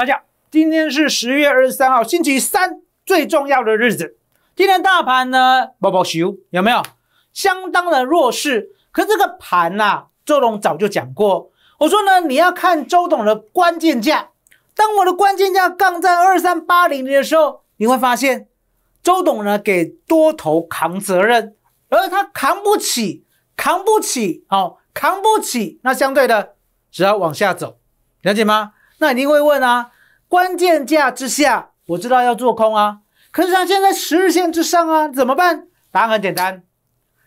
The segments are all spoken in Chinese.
大家，今天是十月二十三号，星期三，最重要的日子。今天大盘呢，抱抱熊，有没有？相当的弱势。可这个盘啊，周董早就讲过，我说呢，你要看周董的关键价。当我的关键价杠在二三八零零的时候，你会发现，周董呢给多头扛责任，而他扛不起，扛不起，好，扛不起。那相对的，只要往下走，了解吗？那一定会问啊，关键价之下我知道要做空啊，可是它现在十日线之上啊，怎么办？答案很简单，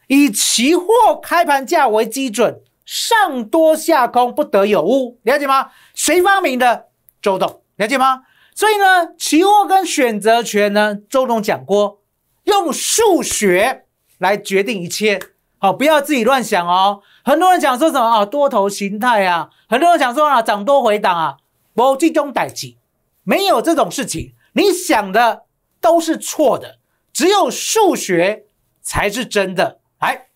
以期货开盘价为基准，上多下空不得有误，了解吗？谁发明的？周董，了解吗？所以呢，期货跟选择权呢，周董讲过，用数学来决定一切，好，不要自己乱想哦。很多人讲说什么啊，多头形态啊，很多人讲说啊，涨多回档啊。不，这种代击，没有这种事情，你想的都是错的，只有数学才是真的。哎，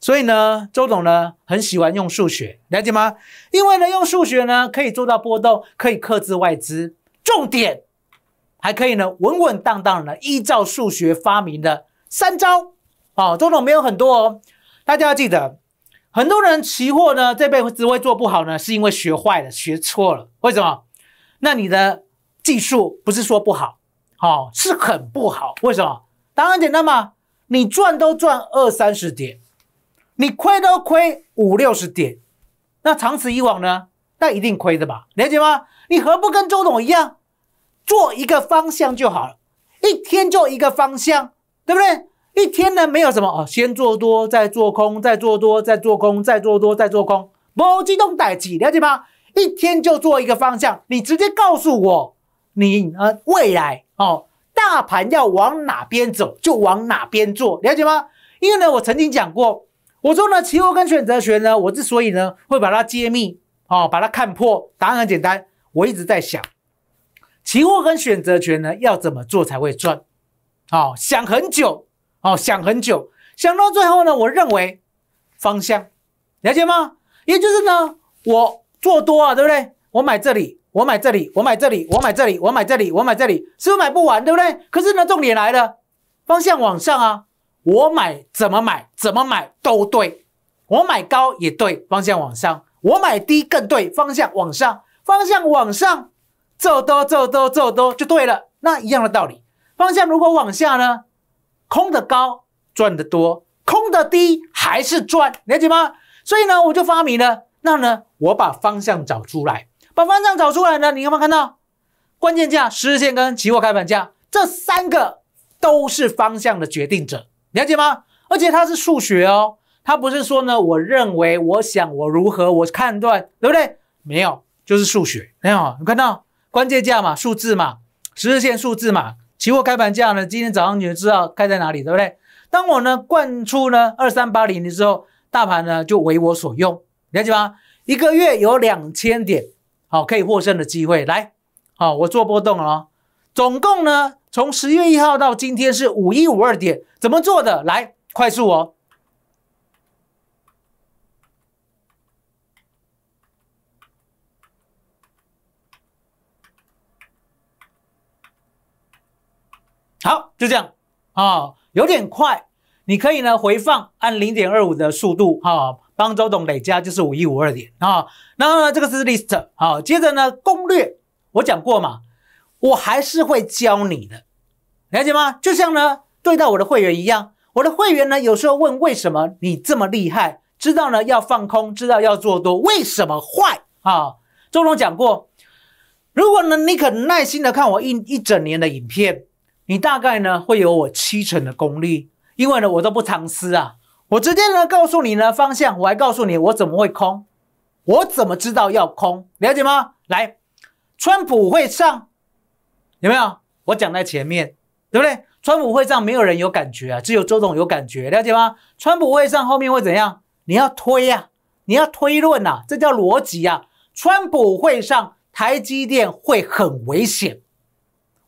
所以呢，周总呢很喜欢用数学，了解吗？因为呢，用数学呢可以做到波动，可以克制外资，重点还可以呢稳稳当当的依照数学发明的三招。好，周总没有很多哦，大家要记得。很多人期货呢这辈子只会做不好呢，是因为学坏了、学错了。为什么？那你的技术不是说不好，好是很不好。为什么？答案简单嘛，你赚都赚二三十点，你亏都亏五六十点。那长此以往呢？那一定亏的吧？理解吗？你何不跟周董一样，做一个方向就好了，一天做一个方向，对不对？一天呢没有什么哦，先做多，再做空，再做多，再做空，再做多，再做空，不激动待机，了解吗？一天就做一个方向，你直接告诉我，你呃未来哦大盘要往哪边走，就往哪边做，了解吗？因为呢，我曾经讲过，我说呢，期货跟选择权呢，我之所以呢会把它揭秘哦，把它看破，答案很简单，我一直在想，期货跟选择权呢要怎么做才会赚，好想很久。哦，想很久，想到最后呢，我认为方向，了解吗？也就是呢，我做多啊，对不对？我买这里，我买这里，我买这里，我买这里，我买这里，我买这里，是不是买不完，对不对？可是呢，重点来了，方向往上啊，我买怎么买，怎么买都对，我买高也对，方向往上，我买低更对，方向往上，方向往上，做多做多做多就对了。那一样的道理，方向如果往下呢？空的高赚得多，空的低还是赚，了解吗？所以呢，我就发明了。那呢，我把方向找出来，把方向找出来呢，你有没有看到？关键价、十日线跟期货开盘价，这三个都是方向的决定者，了解吗？而且它是数学哦，它不是说呢，我认为、我想、我如何、我判断，对不对？没有，就是数学。没有，你看到关键价嘛，数字嘛，十日线数字嘛。期货开盘价呢？今天早上你就知道开在哪里，对不对？当我呢灌出呢二三八零的时候，大盘呢就为我所用，了解吗？一个月有两千点，好，可以获胜的机会来，好，我做波动哦。总共呢，从十月一号到今天是五一五二点，怎么做的？来，快速哦。好，就这样，啊，有点快，你可以呢回放，按零点二五的速度，哈，帮周董累加就是五一五二点，啊，然后呢，这个是 list，好，接着呢攻略，我讲过嘛，我还是会教你的，了解吗？就像呢对待我的会员一样，我的会员呢有时候问为什么你这么厉害，知道呢要放空，知道要做多，为什么坏啊？周董讲过，如果呢你肯耐心的看我一一整年的影片。你大概呢会有我七成的功力，因为呢我都不藏私啊，我直接呢告诉你呢方向，我还告诉你我怎么会空，我怎么知道要空，了解吗？来，川普会上有没有？我讲在前面，对不对？川普会上没有人有感觉啊，只有周董有感觉，了解吗？川普会上后面会怎样？你要推呀，你要推论呐，这叫逻辑啊。川普会上台积电会很危险。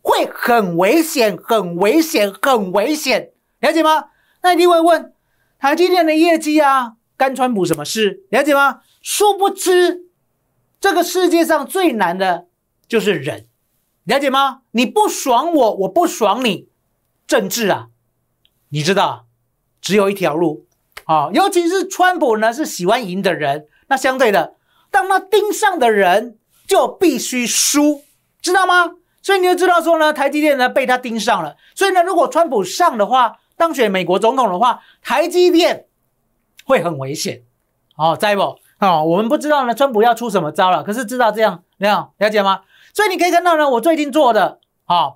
会很危险，很危险，很危险，了解吗？那你一定会问，台积电的业绩啊，干川普什么事？了解吗？殊不知，这个世界上最难的就是忍，了解吗？你不爽我，我不爽你，政治啊，你知道，只有一条路啊。尤其是川普呢，是喜欢赢的人，那相对的，当他盯上的人就必须输，知道吗？所以你就知道说呢，台积电呢被他盯上了。所以呢，如果川普上的话，当选美国总统的话，台积电会很危险。好，在不哦，我们不知道呢，川普要出什么招了。可是知道这样，你样了解吗？所以你可以看到呢，我最近做的啊，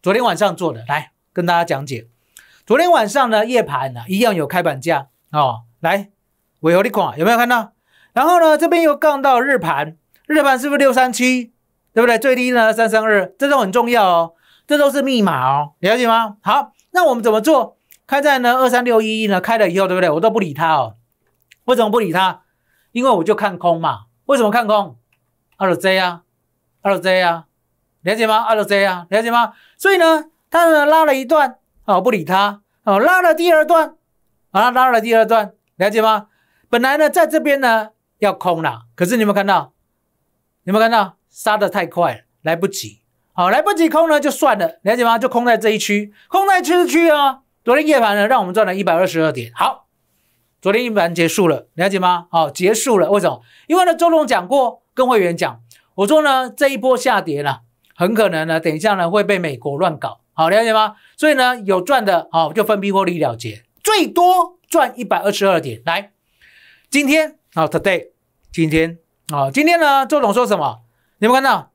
昨天晚上做的，来跟大家讲解。昨天晚上呢，夜盘呢一样有开板价哦，来我有力款有没有看到？然后呢，这边又杠到日盘，日盘是不是六三七？对不对？最低呢三三二，这都很重要哦，这都是密码哦，了解吗？好，那我们怎么做？开在呢二三六一一呢？开了以后，对不对？我都不理它哦。为什么不理它？因为我就看空嘛。为什么看空？二 J 啊，二 J 啊，了解吗？二 J 啊，了解吗？所以呢，它呢拉了一段哦，不理它哦，拉了第二段，啊拉了第二段，了解吗？本来呢，在这边呢要空了，可是你有没有看到？有没有看到？杀的太快，来不及，好，来不及空呢就算了，了解吗？就空在这一区，空在这一区啊。昨天夜盘呢，让我们赚了一百二十二点，好，昨天夜盘结束了，了解吗？好，结束了，为什么？因为呢，周总讲过，跟会员讲，我说呢，这一波下跌呢，很可能呢，等一下呢会被美国乱搞，好，了解吗？所以呢，有赚的，好，就分批获利了结，最多赚一百二十二点。来，今天好 t o d a y 今天好，今天呢，周总说什么？有没有看到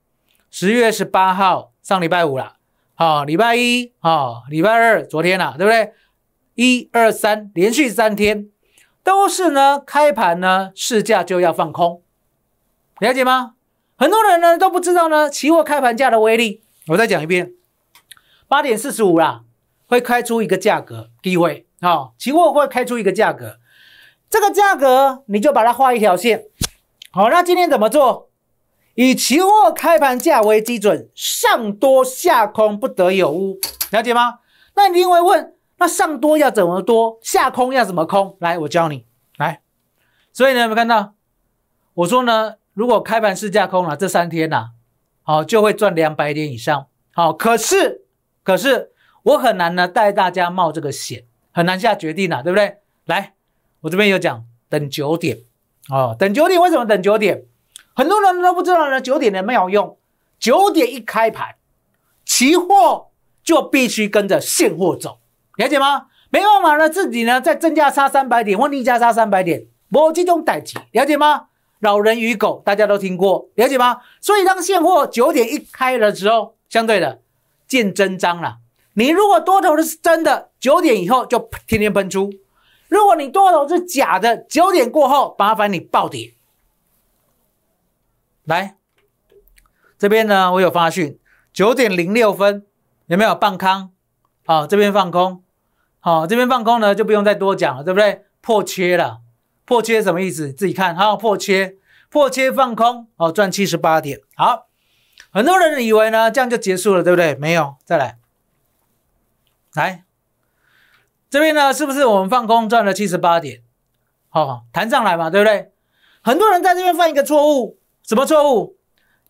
十月十八号上礼拜五了，好，礼拜一，好，礼拜二，昨天了，对不对？一、二、三，连续三天都是呢，开盘呢，市价就要放空，了解吗？很多人呢都不知道呢，期货开盘价的威力。我再讲一遍，八点四十五啦，会开出一个价格，低位，好，期货会开出一个价格，这个价格你就把它画一条线，好，那今天怎么做？以期货开盘价为基准，上多下空不得有误，了解吗？那你会问，那上多要怎么多，下空要怎么空？来，我教你来。所以呢，有没有看到？我说呢，如果开盘市价空了，这三天啊，好就会赚两百点以上。好，可是可是我很难呢带大家冒这个险，很难下决定呐，对不对？来，我这边有讲，等九点哦，等九点为什么等九点？很多人都不知道呢，九点的没有用，九点一开盘，期货就必须跟着现货走，了解吗？没办法呢，自己呢再增价差三百点或逆价差三百点，我这中待机，了解吗？老人与狗大家都听过，了解吗？所以当现货九点一开的时候，相对的见真章了。你如果多头的是真的，九点以后就天天喷出；如果你多头是假的，九点过后麻烦你暴跌。来这边呢，我有发讯，九点零六分，有没有放空？好，这边放空，好，这边放空呢，就不用再多讲了，对不对？破切了，破切什么意思？自己看。好，破切，破切放空，哦，赚七十八点。好，很多人以为呢，这样就结束了，对不对？没有，再来，来，这边呢，是不是我们放空赚了七十八点？好，弹上来嘛，对不对？很多人在这边犯一个错误。什么错误？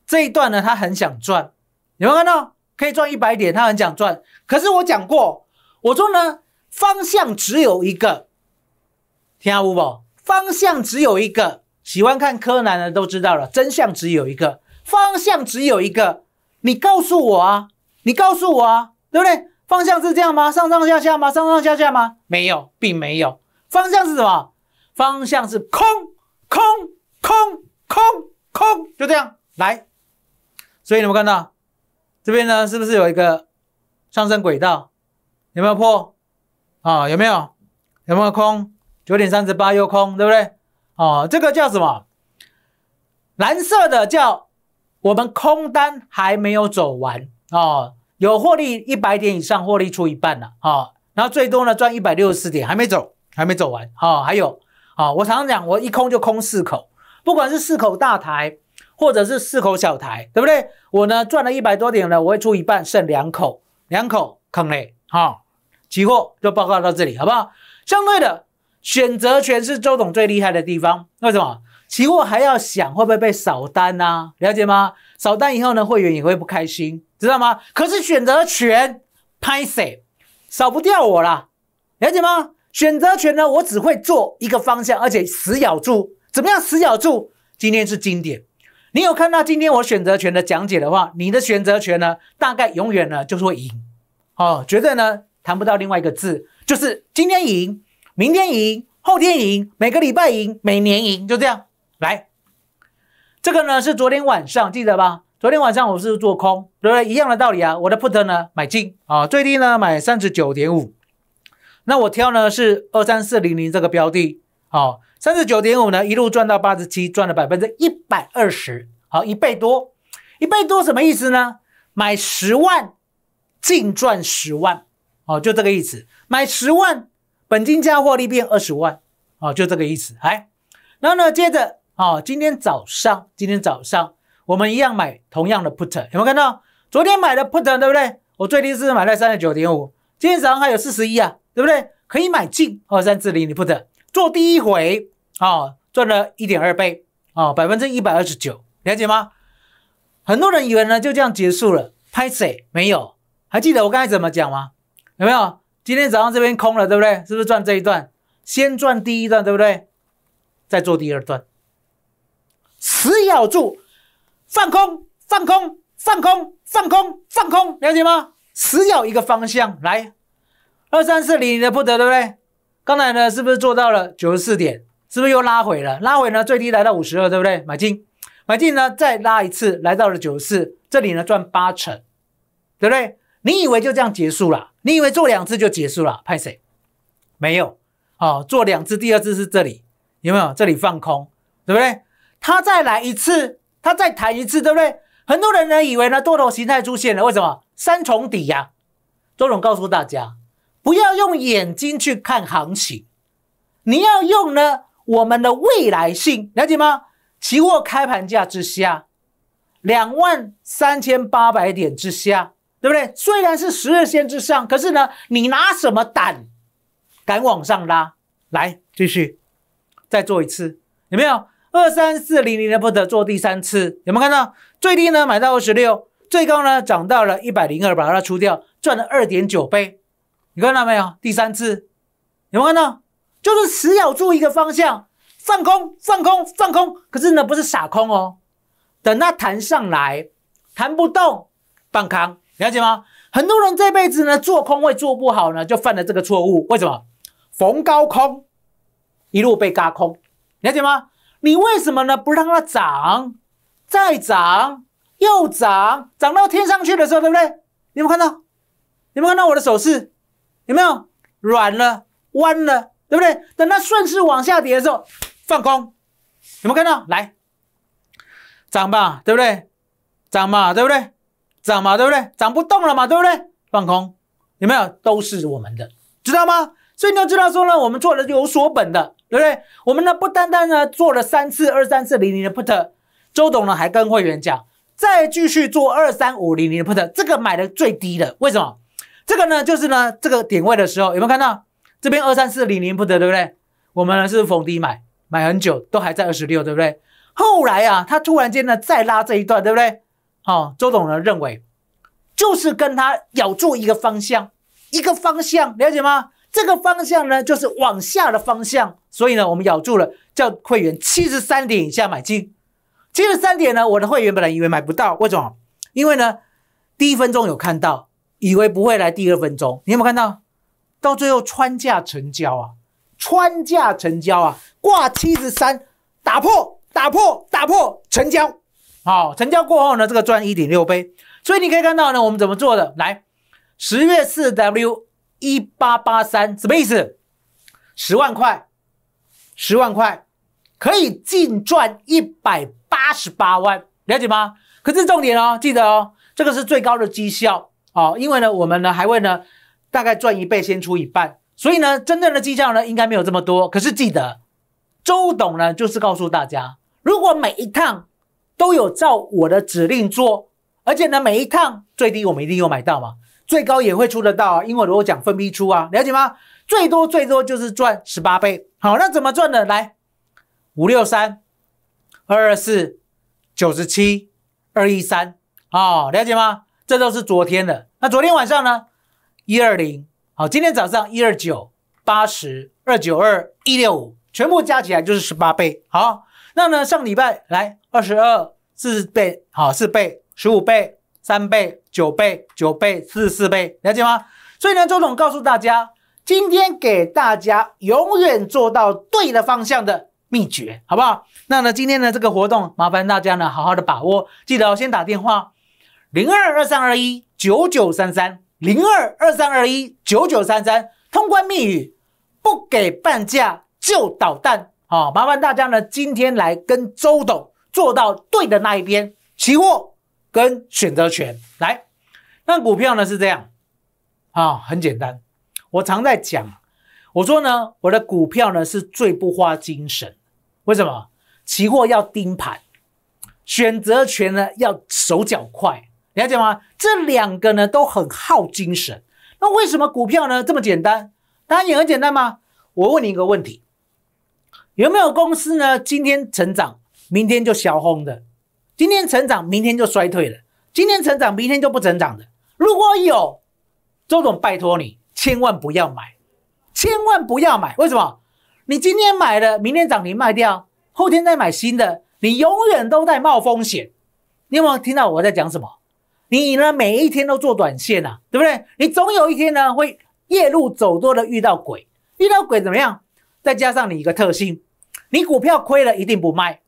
这一段呢？他很想赚，有没有看到可以赚一百点？他很想赚。可是我讲过，我说呢方向只有一个，听好不？方向只有一个。喜欢看柯南的都知道了，真相只有一个，方向只有一个。你告诉我啊，你告诉我啊，对不对？方向是这样吗？上上下下吗？上上下下吗？没有，并没有。方向是什么？方向是空空空空。空就这样来，所以你们看到这边呢？是不是有一个上升轨道？有没有破啊？有没有有没有空？九点三十八又空，对不对？哦，这个叫什么？蓝色的叫我们空单还没有走完哦，有获利一百点以上，获利出一半了哦，然后最多呢赚一百六十四点，还没走，还没走完哦，还有哦，我常常讲，我一空就空四口。不管是四口大台，或者是四口小台，对不对？我呢赚了一百多点呢，我会出一半，剩两口，两口坑嘞。好，期货就报告到这里，好不好？相对的选择权是周董最厉害的地方，为什么？期货还要想会不会被扫单啊？了解吗？扫单以后呢，会员也会不开心，知道吗？可是选择权拍 u 扫不掉我啦，了解吗？选择权呢，我只会做一个方向，而且死咬住。怎么样死咬住？今天是经典。你有看到今天我选择权的讲解的话，你的选择权呢，大概永远呢就是会赢，哦，绝对呢谈不到另外一个字，就是今天赢，明天赢，后天赢，每个礼拜赢，每年赢，就这样来。这个呢是昨天晚上，记得吧？昨天晚上我是做空，对，一样的道理啊。我的 put 呢买进啊，最低呢买三十九点五，那我挑呢是二三四零零这个标的，好。三十九点五呢，一路赚到八十七，赚了百分之一百二十，好一倍多，一倍多什么意思呢？买十万，净赚十万，哦，就这个意思。买十万，本金加获利变二十万，哦，就这个意思。哎，然后呢，接着啊，今天早上，今天早上我们一样买同样的 put，有没有看到？昨天买的 put，对不对？我最低是买在三十九点五，今天早上还有四十一啊，对不对？可以买进哦，三至零你 put。做第一回啊，赚了一点二倍啊，百分之一百二十九，了解吗？很多人以为呢就这样结束了拍谁没有，还记得我刚才怎么讲吗？有没有？今天早上这边空了，对不对？是不是赚这一段？先赚第一段，对不对？再做第二段，死咬住，放空，放空，放空，放空，放空，了解吗？死咬一个方向来，二三四零零的不得，对不对？刚才呢，是不是做到了九十四点？是不是又拉回了？拉回呢，最低来到五十二，对不对？买进，买进呢，再拉一次，来到了九十四，这里呢赚八成，对不对？你以为就这样结束了？你以为做两次就结束了？派谁？没有，哦，做两次，第二次是这里，有没有？这里放空，对不对？他再来一次，他再弹一次，对不对？很多人呢，以为呢多头形态出现了，为什么？三重底呀。周总告诉大家。不要用眼睛去看行情，你要用呢我们的未来性，了解吗？期货开盘价之下，两万三千八百点之下，对不对？虽然是十日线之上，可是呢，你拿什么胆敢往上拉？来，继续再做一次，有没有？二三四零零的不得做第三次，有没有看到最低呢？买到二十六，最高呢涨到了一百零二，把它出掉，赚了二点九倍。你看到没有？第三次，有没有看到？就是死咬住一个方向，放空，放空，放空。可是呢，不是傻空哦。等它弹上来，弹不动，放空，了解吗？很多人这辈子呢做空位做不好呢，就犯了这个错误。为什么？逢高空，一路被嘎空，了解吗？你为什么呢不让它涨，再涨，又涨，涨到天上去的时候，对不对？有没有看到？有没有看到我的手势？有没有软了弯了，对不对？等它顺势往下跌的时候，放空，有没有看到？来涨吧，对不对？涨嘛，对不对？涨嘛，对不对？涨不动了嘛，对不对？放空，有没有？都是我们的，知道吗？所以你要知道说呢，我们做了有所本的，对不对？我们呢不单单呢做了三次二三四零零的 put，周董呢还跟会员讲，再继续做二三五零零的 put，这个买的最低的，为什么？这个呢，就是呢，这个点位的时候有没有看到这边二三四零零不得，对不对？我们呢是逢低买，买很久都还在二十六，对不对？后来啊，他突然间呢再拉这一段，对不对？好，周董呢认为就是跟他咬住一个方向，一个方向了解吗？这个方向呢就是往下的方向，所以呢我们咬住了，叫会员七十三点以下买进。七十三点呢，我的会员本来以为买不到，什么？因为呢第一分钟有看到。以为不会来第二分钟，你有没有看到？到最后穿价成交啊，穿价成交啊，挂七十三，打破，打破，打破成交，好，成交过后呢，这个赚一点六倍。所以你可以看到呢，我们怎么做的？来，十月四 W 一八八三，什么意思？十万块，十万块可以净赚一百八十八万，了解吗？可是重点哦，记得哦，这个是最高的绩效。好，因为呢，我们呢还会呢，大概赚一倍先出一半，所以呢，真正的绩效呢应该没有这么多。可是记得，周董呢就是告诉大家，如果每一趟都有照我的指令做，而且呢每一趟最低我们一定有买到嘛，最高也会出得到啊。因为如果讲分批出啊，了解吗？最多最多就是赚十八倍。好，那怎么赚的？来，五六三二二四九十七二一三，好，了解吗？这都是昨天的。那昨天晚上呢？一二零好，今天早上一二九八十二九二一六五，全部加起来就是十八倍。好，那呢上礼拜来二十二四倍好四倍十五倍三倍九倍九倍四十四倍，了解吗？所以呢，周总告诉大家，今天给大家永远做到对的方向的秘诀，好不好？那呢，今天的这个活动麻烦大家呢好好的把握，记得先打电话。零二二三二一九九三三，零二二三二一九九三三。通关密语，不给半价就捣蛋啊！麻烦大家呢，今天来跟周董做到对的那一边，期货跟选择权来。那股票呢是这样啊，很简单。我常在讲，我说呢，我的股票呢是最不花精神。为什么？期货要盯盘，选择权呢要手脚快。了解吗？这两个呢都很耗精神。那为什么股票呢这么简单？当然也很简单吗？我问你一个问题：有没有公司呢？今天成长，明天就消红的；今天成长，明天就衰退了；今天成长，明天就不成长的。如果有，周总拜托你，千万不要买，千万不要买。为什么？你今天买了，明天涨停卖掉，后天再买新的，你永远都在冒风险。你有没有听到我在讲什么？你呢？每一天都做短线啊，对不对？你总有一天呢，会夜路走多的遇到鬼。遇到鬼怎么样？再加上你一个特性，你股票亏了一定不卖。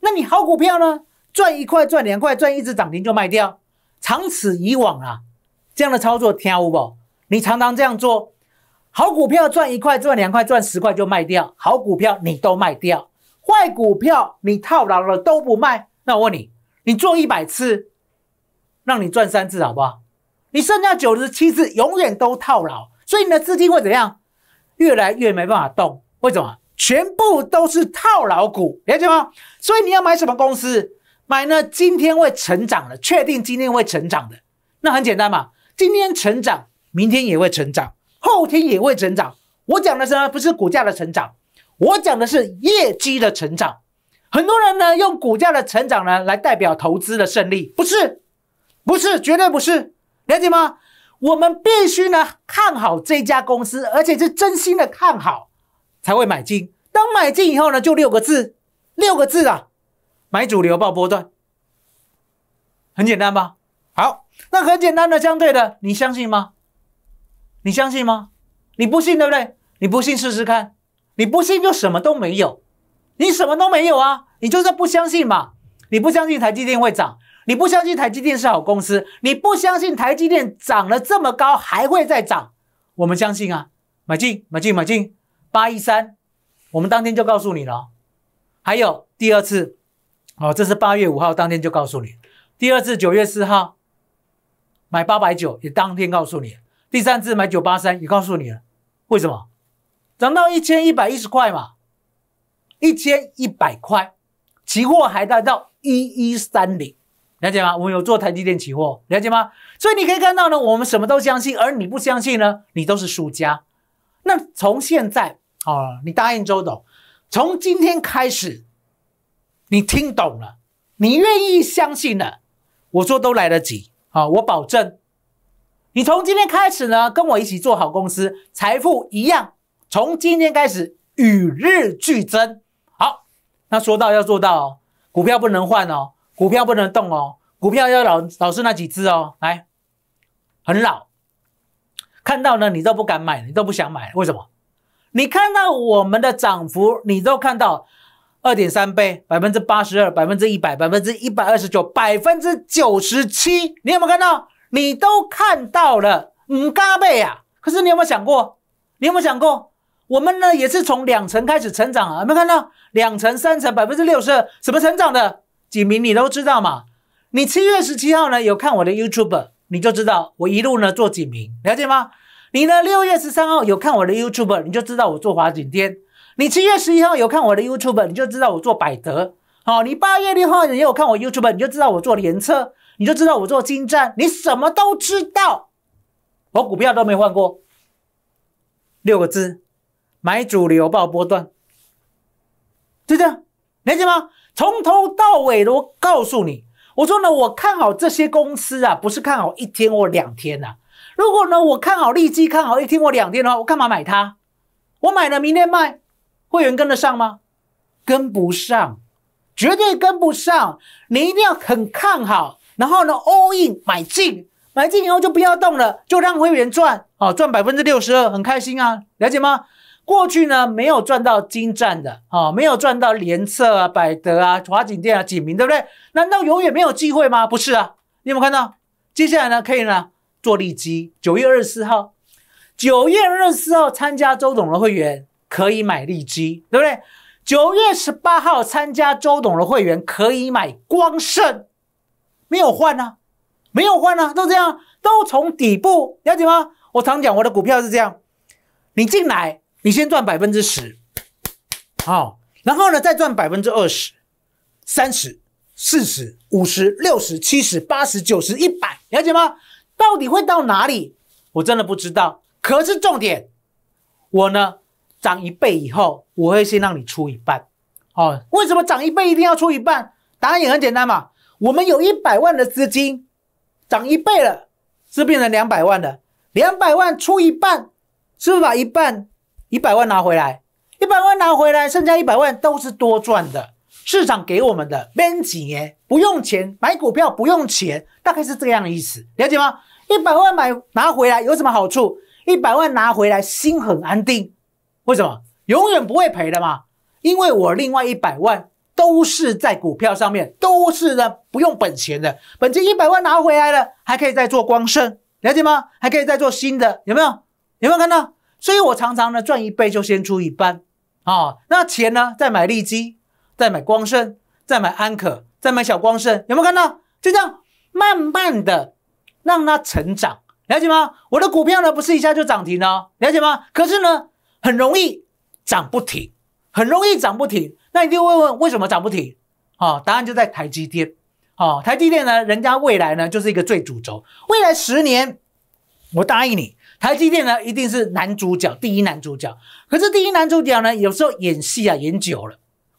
那你好股票呢？赚一块赚两块赚一只涨停就卖掉。长此以往啊，这样的操作天无宝。你常常这样做，好股票赚一块赚两块赚十块就卖掉，好股票你都卖掉，坏股票你套牢了都不卖。那我问你，你做一百次？让你赚三次好不好？你剩下九十七次永远都套牢，所以你的资金会怎样？越来越没办法动。为什么？全部都是套牢股，了解吗？所以你要买什么公司？买呢今天会成长的，确定今天会成长的。那很简单嘛，今天成长，明天也会成长，后天也会成长。我讲的是呢，不是股价的成长，我讲的是业绩的成长。很多人呢，用股价的成长呢来代表投资的胜利，不是？不是，绝对不是，了解吗？我们必须呢看好这家公司，而且是真心的看好，才会买进。当买进以后呢，就六个字，六个字啊，买主流，报波段，很简单吧？好，那很简单的相对的，你相信吗？你相信吗？你不信对不对？你不信试试看，你不信就什么都没有，你什么都没有啊，你就是不相信嘛，你不相信台积电会涨。你不相信台积电是好公司？你不相信台积电涨了这么高还会再涨？我们相信啊，买进买进买进，八一三，我们当天就告诉你了。还有第二次，哦，这是八月五号当天就告诉你。第二次九月四号买八百九也当天告诉你。第三次买九八三也告诉你了。为什么？涨到一千一百一十块嘛，一千一百块，期货还达到一一三零。了解吗？我们有做台积电期货，了解吗？所以你可以看到呢，我们什么都相信，而你不相信呢，你都是输家。那从现在哦，你答应周董，从今天开始，你听懂了，你愿意相信了，我说都来得及啊，我保证。你从今天开始呢，跟我一起做好公司财富一样，从今天开始与日俱增。好，那说到要做到，哦，股票不能换哦。股票不能动哦，股票要老老是那几只哦，来，很老，看到呢你都不敢买，你都不想买，为什么？你看到我们的涨幅，你都看到二点三倍，百分之八十二，百分之一百，百分之一百二十九，百分之九十七，你有没有看到？你都看到了五加倍啊！可是你有没有想过？你有没有想过，我们呢也是从两层开始成长啊？有没有看到两层、三层，百分之六十二，怎么成长的？几名你都知道嘛？你七月十七号呢有看我的 YouTube，你就知道我一路呢做几名，了解吗？你呢六月十三号有看我的 YouTube，你就知道我做华景天；你七月十一号有看我的 YouTube，你就知道我做百德；好，你八月六号也有看我 YouTube，你就知道我做联车，你就知道我做金站，你什么都知道。我股票都没换过，六个字，买主流报波段，就这样，了解吗？从头到尾都我告诉你，我说呢，我看好这些公司啊，不是看好一天或两天呐。如果呢，我看好立即看好一天或两天的话，我干嘛买它？我买了明天卖，会员跟得上吗？跟不上，绝对跟不上。你一定要很看好，然后呢，all in 买进，买进以后就不要动了，就让会员赚，哦，赚百分之六十二，很开心啊，了解吗？过去呢，没有赚到金湛的啊，没有赚到联策啊、百德啊、华景店啊、景明，对不对？难道永远没有机会吗？不是啊，你有没有看到？接下来呢，可以呢做利基。九月二十四号，九月二十四号参加周董的会员可以买利基，对不对？九月十八号参加周董的会员可以买光盛，没有换呢，没有换呢，都这样，都从底部，了解吗？我常讲我的股票是这样，你进来。你先赚百分之十，好，然后呢，再赚百分之二十、三十、四十、五十、六十、七十、八十、九十、一百，了解吗？到底会到哪里？我真的不知道。可是重点，我呢，涨一倍以后，我会先让你出一半。哦，为什么涨一倍一定要出一半？答案也很简单嘛。我们有一百万的资金，涨一倍了，是变成两百万的。两百万出一半，是不是把一半？一百万拿回来，一百万拿回来，剩下一百万都是多赚的，市场给我们的。没几年不用钱买股票，不用钱，大概是这样的意思，了解吗？一百万买拿回来有什么好处？一百万拿回来心很安定，为什么？永远不会赔的嘛，因为我另外一百万都是在股票上面，都是呢不用本钱的，本金一百万拿回来了，还可以再做光胜，了解吗？还可以再做新的，有没有？有没有看到？所以，我常常呢赚一倍就先出一半，啊，那钱呢再买利基，再买光盛，再买安可，再买小光盛，有没有看到？就这样慢慢的让它成长，了解吗？我的股票呢不是一下就涨停哦，了解吗？可是呢很容易涨不停，很容易涨不停。那你就会问为什么涨不停？啊，答案就在台积电，啊，台积电呢人家未来呢就是一个最主轴，未来十年我答应你。台积电呢，一定是男主角，第一男主角。可是第一男主角呢，有时候演戏啊演久了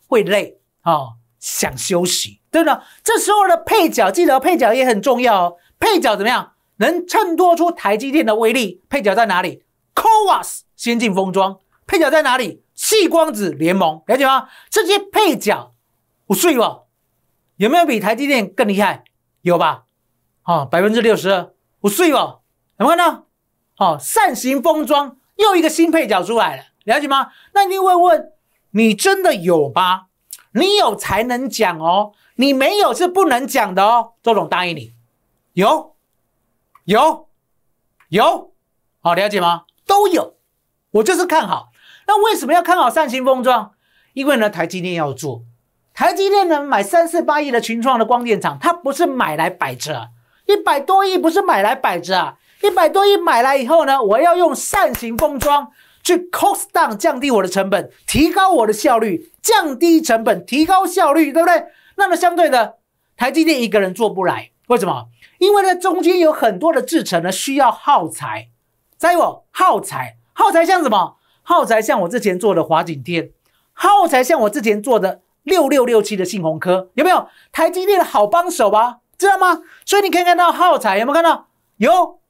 会累啊，想休息，对对？这时候的配角，记得配角也很重要哦。配角怎么样？能衬托出台积电的威力。配角在哪里 c o w a s 先进封装。配角在哪里？细光子联盟，了解吗？这些配角，我睡了。有没有比台积电更厉害？有吧？啊，百分之六十，我睡了。没有看到？哦，扇形封装又一个新配角出来了，了解吗？那你定问问，你真的有吗？你有才能讲哦，你没有是不能讲的哦。周总答应你，有，有，有，好，了解吗？都有，我就是看好。那为什么要看好扇形封装？因为呢，台积电要做，台积电呢买三四八亿的群创的光电厂，它不是买来摆着，一百多亿不是买来摆着啊。一百多亿买来以后呢，我要用扇形封装去 cost down，降低我的成本，提高我的效率，降低成本，提高效率，对不对？那么相对的，台积电一个人做不来，为什么？因为呢，中间有很多的制程呢，需要耗材。再有耗材，耗材像什么？耗材像我之前做的华景天，耗材像我之前做的六六六七的信洪科，有没有？台积电的好帮手吧？知道吗？所以你可以看到耗材有没有看到？有。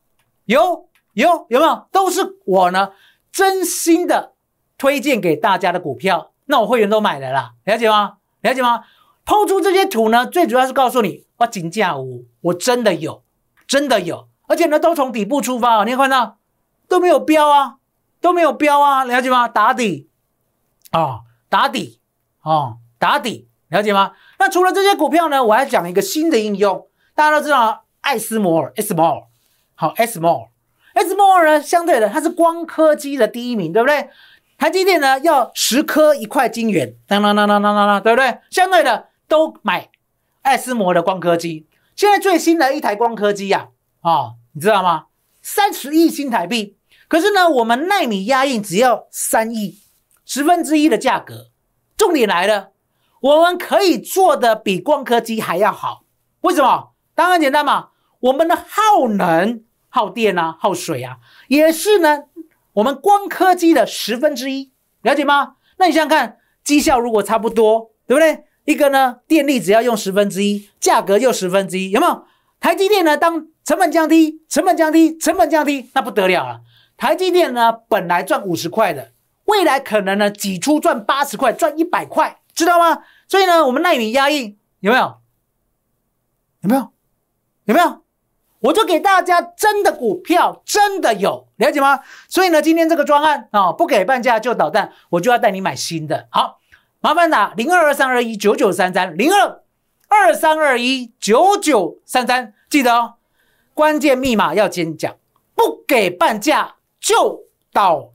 有有有没有都是我呢？真心的推荐给大家的股票，那我会员都买了啦，了解吗？了解吗？抛出这些图呢，最主要是告诉你，我金价五，我真的有，真的有，而且呢，都从底部出发。啊，你看到都没有标啊，都没有标啊，了解吗？打底啊，打底啊，打底，了解吗？那除了这些股票呢，我还讲一个新的应用，大家都知道艾斯摩尔，艾斯摩尔。好 s m r e s m e 呢？相对的，它是光刻机的第一名，对不对？台积电呢，要十颗一块金圆，当当当当当当当，对不对？相对的，都买 a s m 的光刻机。现在最新的一台光刻机呀，啊，你知道吗？三十亿新台币。可是呢，我们纳米压印只要三亿，十分之一的价格。重点来了，我们可以做的比光刻机还要好。为什么？当然简单嘛。我们的耗能、耗电啊、耗水啊，也是呢，我们光刻机的十分之一，了解吗？那你想想看，绩效如果差不多，对不对？一个呢，电力只要用十分之一，价格又十分之一，有没有？台积电呢，当成本降低，成本降低，成本降低，那不得了了。台积电呢，本来赚五十块的，未来可能呢，挤出赚八十块、赚一百块，知道吗？所以呢，我们耐米压印有没有？有没有？有没有？我就给大家真的股票，真的有了解吗？所以呢，今天这个专案啊，不给半价就捣蛋，我就要带你买新的。好，麻烦打零二二三二一九九三三零二二三二一九九三三，记得哦，关键密码要先讲，不给半价就捣。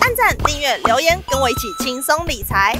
按赞、订阅、留言，跟我一起轻松理财。